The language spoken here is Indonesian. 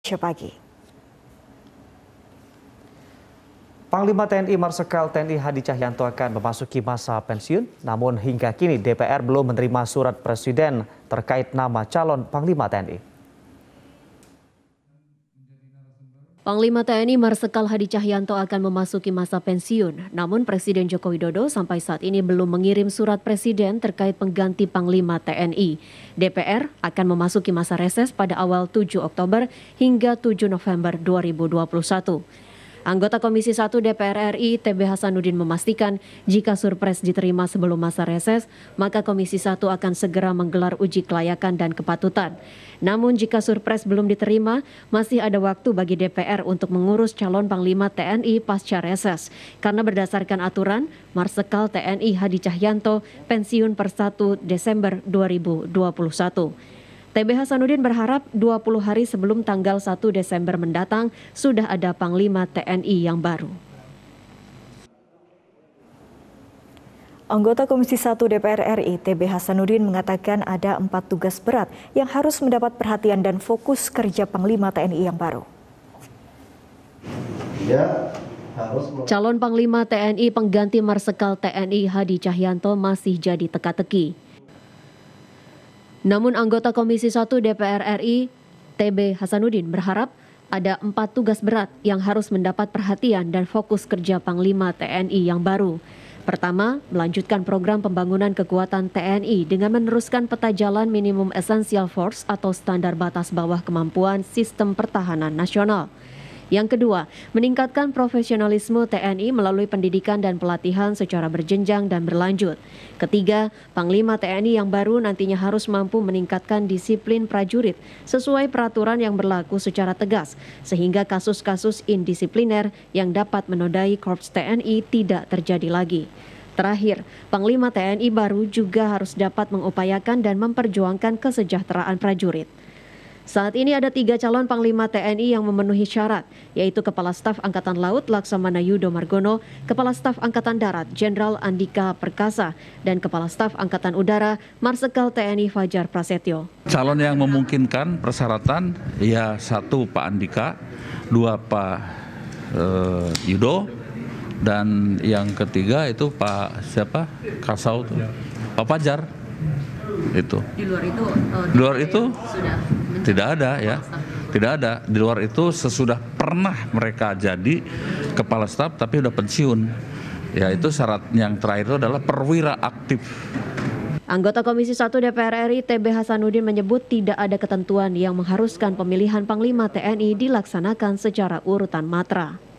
pagi, Panglima TNI Marsikal TNI Hadi Cahyanto akan memasuki masa pensiun, namun hingga kini DPR belum menerima surat presiden terkait nama calon Panglima TNI. Panglima TNI Marsikal Hadi Cahyanto akan memasuki masa pensiun, namun Presiden Joko Widodo sampai saat ini belum mengirim surat presiden terkait pengganti Panglima TNI. DPR akan memasuki masa reses pada awal 7 Oktober hingga 7 November 2021. Anggota Komisi 1 DPR RI TB Hasanuddin memastikan jika surpres diterima sebelum masa reses, maka Komisi 1 akan segera menggelar uji kelayakan dan kepatutan. Namun jika surpres belum diterima, masih ada waktu bagi DPR untuk mengurus calon Panglima TNI pasca reses. Karena berdasarkan aturan, Marsekal TNI Hadi Cahyanto pensiun per 1 Desember 2021. TB Hasanuddin berharap 20 hari sebelum tanggal 1 Desember mendatang sudah ada Panglima TNI yang baru. Anggota Komisi 1 DPR RI TB Hasanuddin mengatakan ada empat tugas berat yang harus mendapat perhatian dan fokus kerja Panglima TNI yang baru. Ya, Calon Panglima TNI pengganti Marsekal TNI Hadi Cahyanto masih jadi teka-teki. Namun anggota Komisi 1 DPR RI, TB Hasanuddin berharap ada empat tugas berat yang harus mendapat perhatian dan fokus kerja Panglima TNI yang baru. Pertama, melanjutkan program pembangunan kekuatan TNI dengan meneruskan peta jalan minimum essential force atau standar batas bawah kemampuan sistem pertahanan nasional. Yang kedua, meningkatkan profesionalisme TNI melalui pendidikan dan pelatihan secara berjenjang dan berlanjut. Ketiga, Panglima TNI yang baru nantinya harus mampu meningkatkan disiplin prajurit sesuai peraturan yang berlaku secara tegas, sehingga kasus-kasus indisipliner yang dapat menodai Korps TNI tidak terjadi lagi. Terakhir, Panglima TNI baru juga harus dapat mengupayakan dan memperjuangkan kesejahteraan prajurit. Saat ini ada tiga calon Panglima TNI yang memenuhi syarat, yaitu Kepala Staf Angkatan Laut Laksamana Yudo Margono, Kepala Staf Angkatan Darat Jenderal Andika Perkasa, dan Kepala Staf Angkatan Udara Marsikal TNI Fajar Prasetyo. Calon yang memungkinkan persyaratan, ya satu Pak Andika, dua Pak eh, Yudo, dan yang ketiga itu Pak siapa? Kasau tuh. Pak Fajar itu. Di luar itu. Oh, di luar itu sudah tidak ada ya. Tidak ada. Di luar itu sesudah pernah mereka jadi kepala staf tapi udah pensiun. Ya itu syarat yang terakhir itu adalah perwira aktif. Anggota Komisi 1 DPR RI TB Hasanuddin menyebut tidak ada ketentuan yang mengharuskan pemilihan Panglima TNI dilaksanakan secara urutan matra.